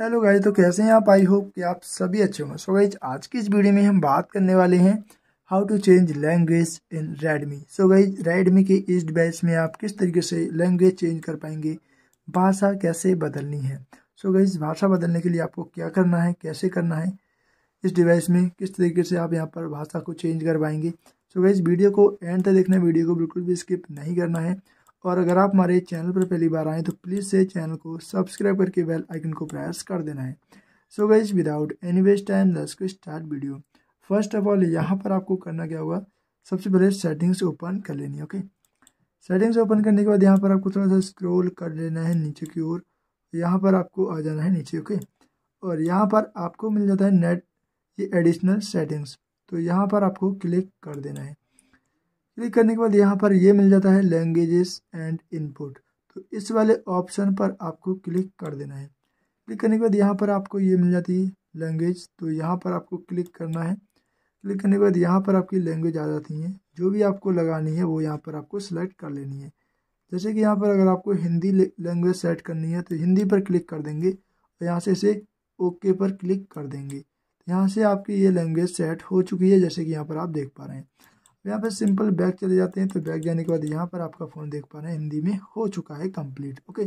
hello guys तो कैसे हैं आप आई होप कि आप सभी अच्छे होंगे सो गाइज आज की इस वीडियो में हम बात करने वाले हैं how to change language in Redmi so guys Redmi के इस डिवाइस में आप किस तरीके से लैंग्वेज चेंज कर पाएंगे भाषा कैसे बदलनी है सो so गाइज भाषा बदलने के लिए आपको क्या करना है कैसे करना है इस डिवाइस में किस तरीके से आप यहाँ पर भाषा को चेंज कर पाएंगे सो गाइज वीडियो को एंड तक देखना वीडियो को बिल्कुल भी स्किप नहीं करना है और अगर आप हमारे चैनल पर पहली बार आएँ तो प्लीज़ से चैनल को सब्सक्राइब करके बेल आइकन को प्रेस कर देना है so guys without any waste time let's go start video first of all यहाँ पर आपको करना क्या होगा सबसे पहले सेटिंग्स ओपन कर लेनी ओके सेटिंग्स ओपन करने के बाद यहाँ पर आपको थोड़ा सा स्क्रोल कर लेना है नीचे की ओर यहाँ पर आपको आ जाना है नीचे ओके और यहाँ पर आपको मिल जाता है नेट ये एडिशनल सेटिंग्स तो यहाँ पर आपको क्लिक कर देना है क्लिक करने के बाद यहाँ पर ये मिल जाता है लैंग्वेजेस एंड इनपुट तो इस वाले ऑप्शन पर आपको क्लिक कर देना है क्लिक करने के बाद यहाँ पर आपको ये मिल जाती है लैंग्वेज तो यहाँ पर आपको क्लिक करना है क्लिक करने के बाद यहाँ पर आपकी लैंग्वेज आ जाती है जो भी आपको लगानी है वो यहाँ पर आपको सेलेक्ट कर लेनी है जैसे कि यहाँ पर अगर आपको हिंदी लैंग्वेज सेट करनी है तो हिंदी पर क्लिक कर देंगे और यहाँ से इसे ओके पर क्लिक कर देंगे यहाँ से आपकी ये लैंग्वेज सेट हो चुकी है जैसे कि यहाँ पर आप देख पा रहे हैं यहाँ पर सिंपल बैक चले जाते हैं तो बैक जाने के बाद यहाँ पर आपका फ़ोन देख पा रहे हैं हिंदी में हो चुका है कंप्लीट ओके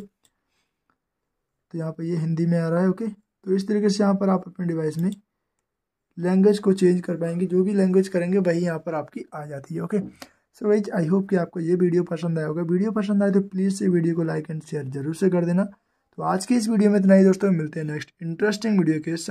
तो यहाँ पर ये हिंदी में आ रहा है ओके तो इस तरीके से यहाँ पर आप अपने डिवाइस में लैंग्वेज को चेंज कर पाएंगे जो भी लैंग्वेज करेंगे वही यहाँ पर आपकी आ जाती है okay so guys I hope कि आपको ये वीडियो पसंद आया होगा वीडियो पसंद आए तो प्लीज़ ये वीडियो को लाइक एंड शेयर जरूर से कर देना तो आज की इस वीडियो में इतना ही दोस्तों मिलते हैं नेक्स्ट इंटरेस्टिंग वीडियो के साथ